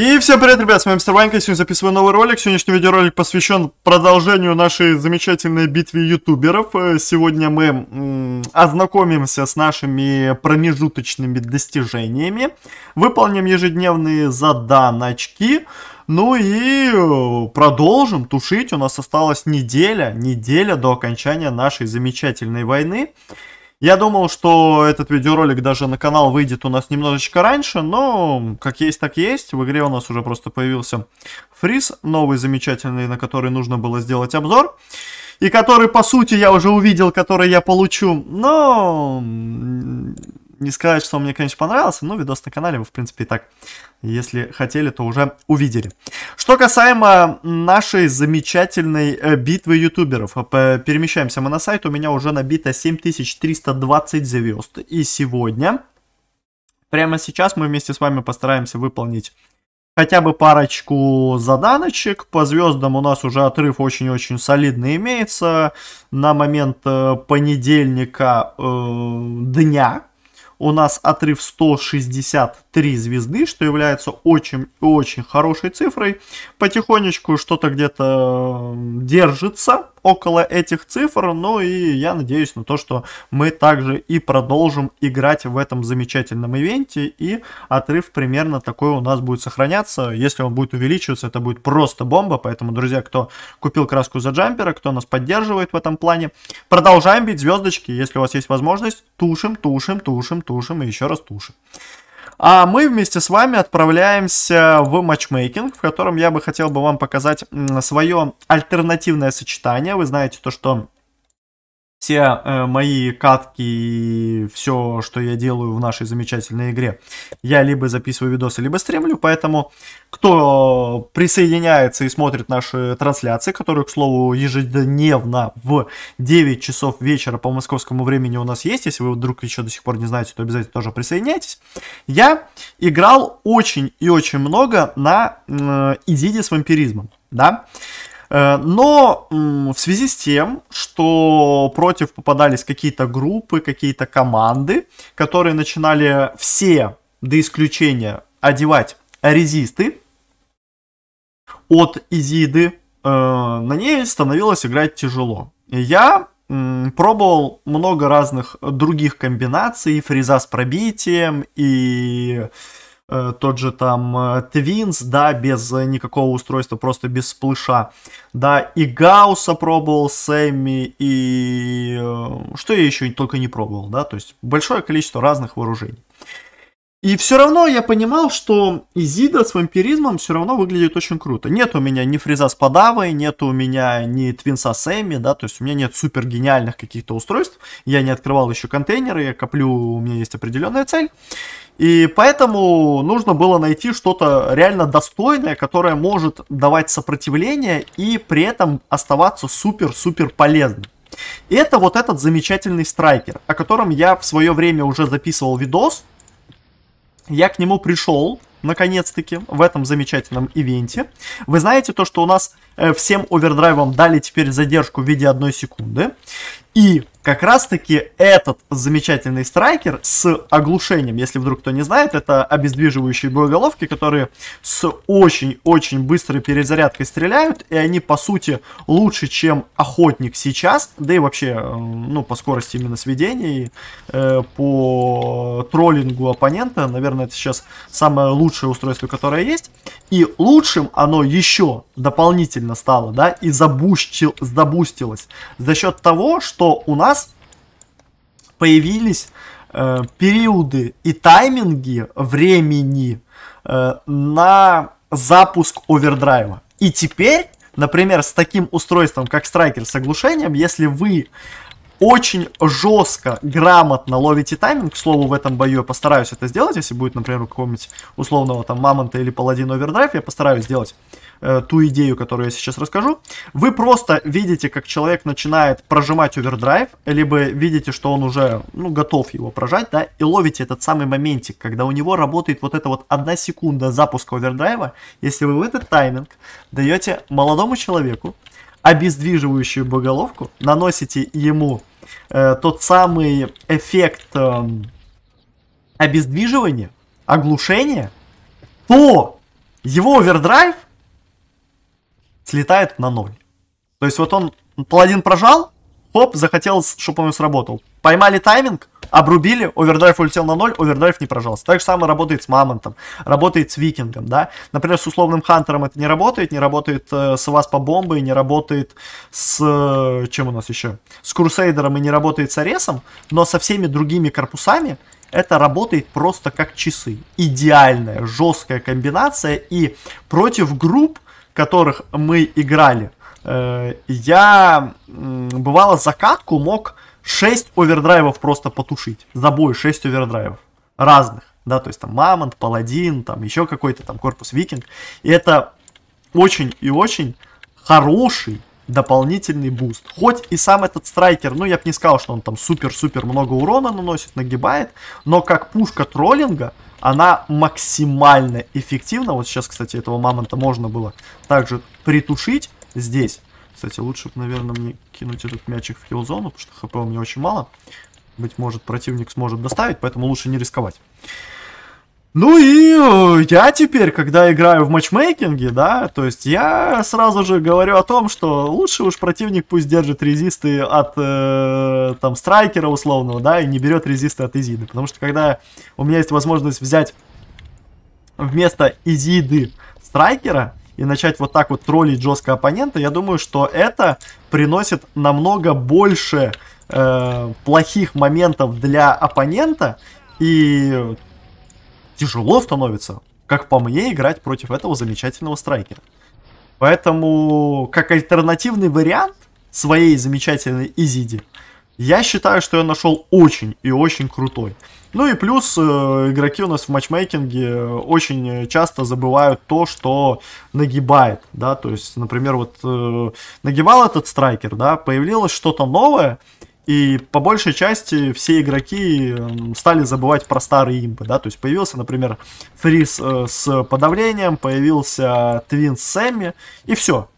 И всем привет, ребят, с вами Мистер Ванька, сегодня записываю новый ролик. Сегодняшний видеоролик посвящен продолжению нашей замечательной битвы ютуберов. Э, сегодня мы ознакомимся с нашими промежуточными достижениями, выполним ежедневные заданочки, ну и э, продолжим тушить. У нас осталась неделя, неделя до окончания нашей замечательной войны. Я думал, что этот видеоролик даже на канал выйдет у нас немножечко раньше, но как есть, так есть. В игре у нас уже просто появился фриз новый, замечательный, на который нужно было сделать обзор. И который, по сути, я уже увидел, который я получу, но не сказать, что он мне, конечно, понравился, но видос на канале вы, в принципе, и так, если хотели, то уже увидели. Что касаемо нашей замечательной э, битвы ютуберов, э, перемещаемся мы на сайт, у меня уже набито 7320 звезд, и сегодня, прямо сейчас мы вместе с вами постараемся выполнить хотя бы парочку заданочек. По звездам у нас уже отрыв очень-очень солидный имеется. На момент э, понедельника э, дня у нас отрыв 160 3 звезды, что является очень-очень хорошей цифрой. Потихонечку что-то где-то держится около этих цифр, ну и я надеюсь на то, что мы также и продолжим играть в этом замечательном ивенте, и отрыв примерно такой у нас будет сохраняться. Если он будет увеличиваться, это будет просто бомба, поэтому, друзья, кто купил краску за джампера, кто нас поддерживает в этом плане, продолжаем бить звездочки, если у вас есть возможность, тушим, тушим, тушим, тушим и еще раз тушим. А мы вместе с вами отправляемся в матчмейкинг, в котором я бы хотел бы вам показать свое альтернативное сочетание. Вы знаете то, что все э, мои катки и все, что я делаю в нашей замечательной игре, я либо записываю видосы, либо стримлю. Поэтому, кто присоединяется и смотрит наши трансляции, которые, к слову, ежедневно в 9 часов вечера по московскому времени у нас есть, если вы вдруг еще до сих пор не знаете, то обязательно тоже присоединяйтесь. Я играл очень и очень много на э, Изиде с вампиризмом да. Э, но в связи с тем, что против попадались какие-то группы, какие-то команды, которые начинали все, до исключения, одевать резисты от Изиды, э, на ней становилось играть тяжело. Я пробовал много разных других комбинаций, фреза с пробитием и Э, тот же там э, Твинс, да, без э, никакого устройства, просто без сплыша, да, и Гауса пробовал Сэмми, и что я еще только не пробовал, да, то есть большое количество разных вооружений. И все равно я понимал, что Изида с вампиризмом все равно выглядит очень круто. Нет у меня ни фреза с подавой, нет у меня ни твинса Сэмми, да, то есть у меня нет супер гениальных каких-то устройств. Я не открывал еще контейнеры, я коплю, у меня есть определенная цель. И поэтому нужно было найти что-то реально достойное, которое может давать сопротивление и при этом оставаться супер-супер полезным. И это вот этот замечательный страйкер, о котором я в свое время уже записывал видос. Я к нему пришел, наконец-таки, в этом замечательном ивенте. Вы знаете то, что у нас э, всем овердрайвам дали теперь задержку в виде одной секунды. И как раз-таки этот замечательный страйкер с оглушением, если вдруг кто не знает, это обездвиживающие боеголовки, которые с очень-очень быстрой перезарядкой стреляют, и они, по сути, лучше, чем охотник сейчас, да и вообще, э, ну, по скорости именно сведения, и, э, по троллингу оппонента, наверное, это сейчас самое лучшее устройство, которое есть, и лучшим оно еще дополнительно стало, да, и забустил, забустилось за счет того, что у нас появились э, периоды и тайминги времени э, на запуск овердрайва. И теперь, например, с таким устройством, как страйкер с оглушением, если вы очень жестко, грамотно ловите тайминг. К слову, в этом бою я постараюсь это сделать. Если будет, например, у какого-нибудь условного там Мамонта или Паладина Овердрайв, я постараюсь сделать э, ту идею, которую я сейчас расскажу. Вы просто видите, как человек начинает прожимать овердрайв, либо видите, что он уже ну, готов его прожать, да, и ловите этот самый моментик, когда у него работает вот эта вот одна секунда запуска овердрайва. Если вы в этот тайминг даете молодому человеку обездвиживающую боголовку, наносите ему Э, тот самый эффект э, обездвиживания, оглушения, то его овердрайв слетает на ноль. То есть вот он паладин прожал, Хоп, захотелось, чтобы он сработал. Поймали тайминг, обрубили, овердрайв улетел на ноль, овердрайв не прожался. Так же самое работает с Мамонтом, работает с Викингом, да. Например, с условным Хантером это не работает, не работает э, с вас по бомбой, не работает с... Э, чем у нас еще? С Крусейдером и не работает с Аресом, но со всеми другими корпусами это работает просто как часы. Идеальная, жесткая комбинация и против групп, которых мы играли, э, я бывало закатку мог 6 овердрайвов просто потушить. За бой 6 овердрайвов. Разных. Да, то есть там Мамонт, Паладин, там еще какой-то там Корпус Викинг. И это очень и очень хороший дополнительный буст. Хоть и сам этот страйкер, ну я бы не сказал, что он там супер-супер много урона наносит, нагибает, но как пушка троллинга, она максимально эффективна. Вот сейчас, кстати, этого мамонта можно было также притушить здесь. Кстати, лучше бы, наверное, мне кинуть этот мячик в хилзону, потому что хп у меня очень мало. Быть может, противник сможет доставить, поэтому лучше не рисковать. Ну и э, я теперь, когда играю в матчмейкинге, да, то есть я сразу же говорю о том, что лучше уж противник пусть держит резисты от э, там страйкера условного, да, и не берет резисты от изиды, потому что когда у меня есть возможность взять вместо изиды страйкера, и начать вот так вот троллить жестко оппонента, я думаю, что это приносит намного больше э, плохих моментов для оппонента, и тяжело становится, как по мне, играть против этого замечательного страйкера. Поэтому, как альтернативный вариант своей замечательной Изиди, я считаю, что я нашел очень и очень крутой. Ну и плюс э, игроки у нас в матчмейкинге э, очень э, часто забывают то, что нагибает, да, то есть, например, вот э, нагибал этот страйкер, да, появилось что-то новое, и по большей части все игроки эм, стали забывать про старые импы, да, то есть появился, например, фриз э, с подавлением, появился твин с Сэмми, и все,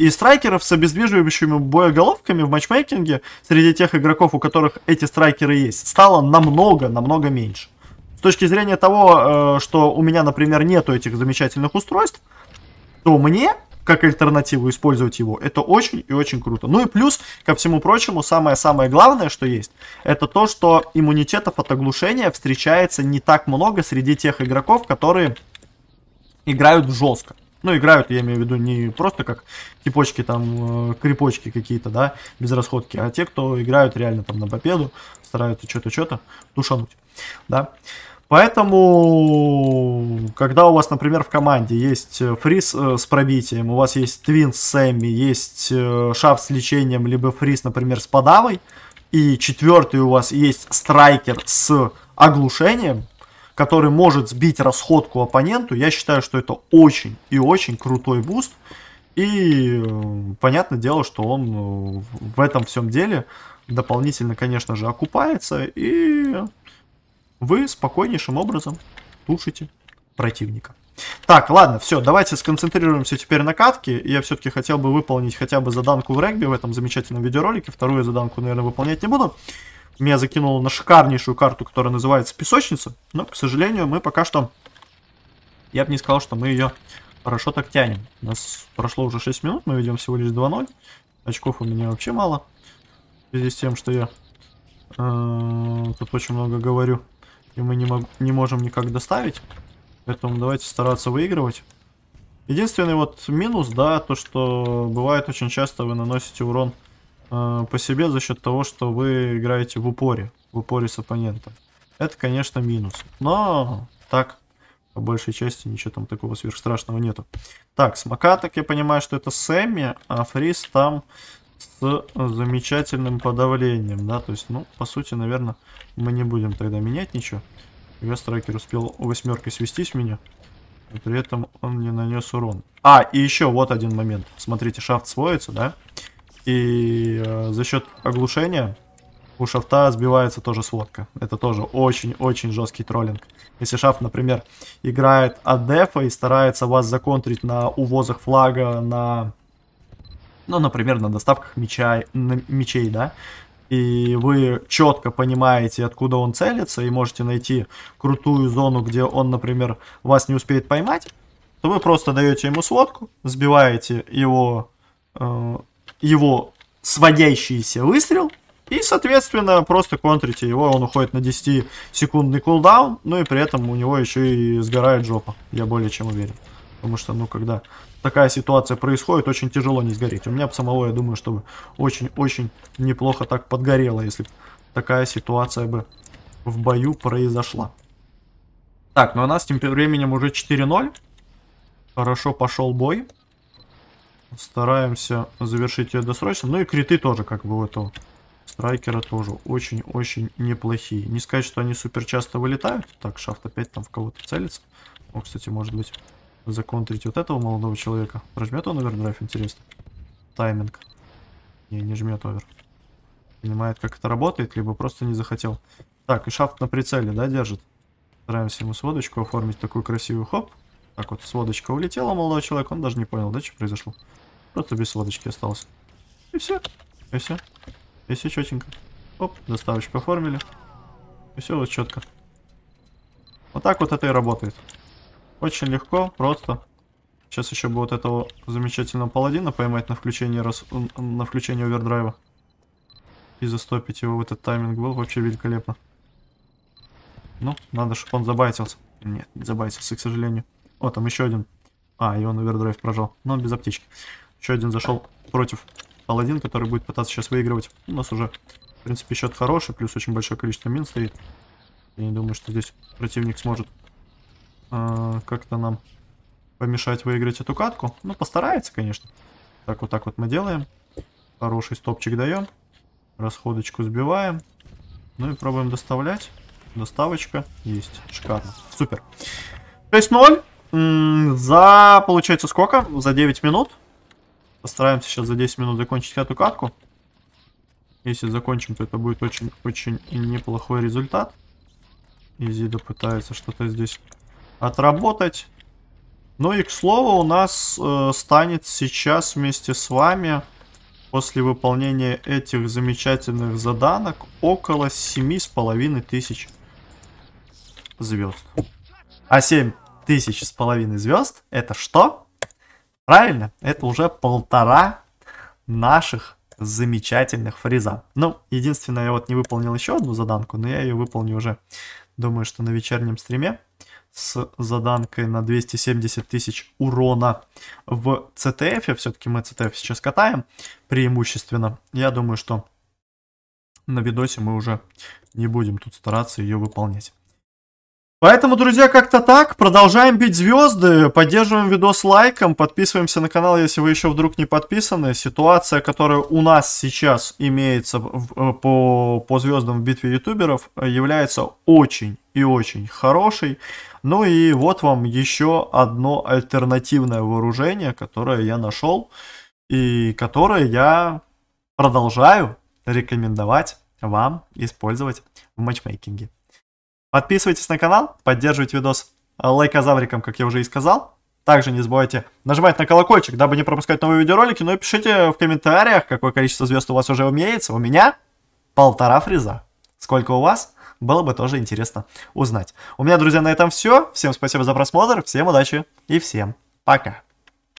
и страйкеров с обездвиживающими боеголовками в матчмейкинге среди тех игроков, у которых эти страйкеры есть, стало намного, намного меньше. С точки зрения того, э, что у меня, например, нету этих замечательных устройств, то мне как альтернативу использовать его. Это очень и очень круто. Ну и плюс, ко всему прочему, самое-самое главное, что есть, это то, что иммунитетов от оглушения встречается не так много среди тех игроков, которые играют жестко. Ну, играют, я имею в виду, не просто как типочки, там, э, крепочки какие-то, да, без расходки, а те, кто играют реально там на победу, стараются что-то, что-то тушануть, да. Поэтому, когда у вас, например, в команде есть э, фриз э, с пробитием, у вас есть твин с Сэмми, есть шаф с лечением, либо фриз, например, с подавой, и четвертый у вас есть страйкер с оглушением, который может сбить расходку оппоненту, я считаю, что это очень и очень крутой буст. И э, понятное дело, что он э, в этом всем деле дополнительно, конечно же, окупается. И вы спокойнейшим образом тушите противника. Так, ладно, все, давайте сконцентрируемся теперь на катке. Я все-таки хотел бы выполнить хотя бы заданку в регби в этом замечательном видеоролике. Вторую заданку, наверное, выполнять не буду меня закинуло на шикарнейшую карту, которая называется Песочница. Но, к сожалению, мы пока что... Я бы не сказал, что мы ее хорошо так тянем. У нас прошло уже 6 минут, мы ведем всего лишь 2-0. Очков у меня вообще мало. В связи с тем, что я э, тут очень много говорю. И мы не, мог, не можем никак доставить. Поэтому давайте стараться выигрывать. Единственный вот минус, да, то что бывает очень часто вы наносите урон Э, по себе за счет того, что вы играете в упоре, в упоре с оппонентом. Это, конечно, минус. Но так, по большей части, ничего там такого сверхстрашного нету. Так, Смока, так я понимаю, что это Сэмми, а фрис там с замечательным подавлением, да, то есть, ну, по сути, наверное, мы не будем тогда менять ничего. Вестракер успел восьмеркой свестись меня, и при этом он не нанес урон. А, и еще вот один момент. Смотрите, шафт сводится, да? все э, за счет оглушения у шафта сбивается тоже сводка. Это тоже очень-очень жесткий троллинг. Если шафт, например, играет от дефа и старается вас законтрить на увозах флага, на... Ну, например, на доставках меча, на мечей, да? И вы четко понимаете, откуда он целится, и можете найти крутую зону, где он, например, вас не успеет поймать, то вы просто даете ему сводку, сбиваете его э, его сводящийся выстрел, и, соответственно, просто контрите его, он уходит на 10-секундный кулдаун, ну и при этом у него еще и сгорает жопа, я более чем уверен. Потому что, ну, когда такая ситуация происходит, очень тяжело не сгореть. У меня самого, я думаю, что очень-очень неплохо так подгорело, если такая ситуация бы в бою произошла. Так, ну у нас тем временем уже 4-0. Хорошо пошел бой. Стараемся завершить ее досрочно. Ну и криты тоже, как бы, у этого страйкера тоже очень-очень неплохие. Не сказать, что они супер часто вылетают. Так, шафт опять там в кого-то целится. О, кстати, может быть, законтрить вот этого молодого человека. Прожмет он овердрайв, интересно. Тайминг. Не, не жмет овер. Понимает, как это работает, либо просто не захотел. Так, и шафт на прицеле, да, держит? Стараемся ему сводочку оформить такую красивую. Хоп. Так вот, с лодочка улетела молодой человек, он даже не понял, да, что произошло. Просто без лодочки остался. И все. И все. И все четенько. Оп, доставочку оформили. И все вот четко. Вот так вот это и работает. Очень легко, просто. Сейчас еще бы вот этого замечательного паладина поймать на включение, раз, на включение овердрайва. И застопить его в этот тайминг был вообще великолепно. Ну, надо, чтобы он забайтился. Нет, не забайтился, к сожалению. О, там еще один. А, и он овердрайв прожал. Но он без аптечки. Еще один зашел против Паладин, который будет пытаться сейчас выигрывать. У нас уже, в принципе, счет хороший, плюс очень большое количество мин стоит. Я не думаю, что здесь противник сможет э, как-то нам помешать выиграть эту катку. Ну, постарается, конечно. Так, вот так вот мы делаем. Хороший стопчик даем. Расходочку сбиваем. Ну и пробуем доставлять. Доставочка есть. Шикарно. Супер. 6-0. За, получается, сколько? За 9 минут. Постараемся сейчас за 10 минут закончить эту катку. Если закончим, то это будет очень-очень неплохой результат. Изида пытается что-то здесь отработать. Ну и, к слову, у нас э, станет сейчас вместе с вами, после выполнения этих замечательных заданок, около семи с половиной тысяч звезд. А 7 тысяч с половиной звезд, это что? Правильно, это уже полтора наших замечательных фриза. Ну, единственное, я вот не выполнил еще одну заданку, но я ее выполню уже, думаю, что на вечернем стриме с заданкой на 270 тысяч урона в CTF. А Все-таки мы CTF сейчас катаем преимущественно. Я думаю, что на видосе мы уже не будем тут стараться ее выполнять. Поэтому, друзья, как-то так. Продолжаем бить звезды, поддерживаем видос лайком, подписываемся на канал, если вы еще вдруг не подписаны. Ситуация, которая у нас сейчас имеется э, по, по звездам в битве ютуберов, э, является очень и очень хорошей. Ну и вот вам еще одно альтернативное вооружение, которое я нашел и которое я продолжаю рекомендовать вам использовать в матчмейкинге. Подписывайтесь на канал, поддерживайте видос лайкозавриком, как я уже и сказал. Также не забывайте нажимать на колокольчик, дабы не пропускать новые видеоролики. Ну и пишите в комментариях, какое количество звезд у вас уже имеется. У меня полтора фреза. Сколько у вас? Было бы тоже интересно узнать. У меня, друзья, на этом все. Всем спасибо за просмотр, всем удачи и всем пока.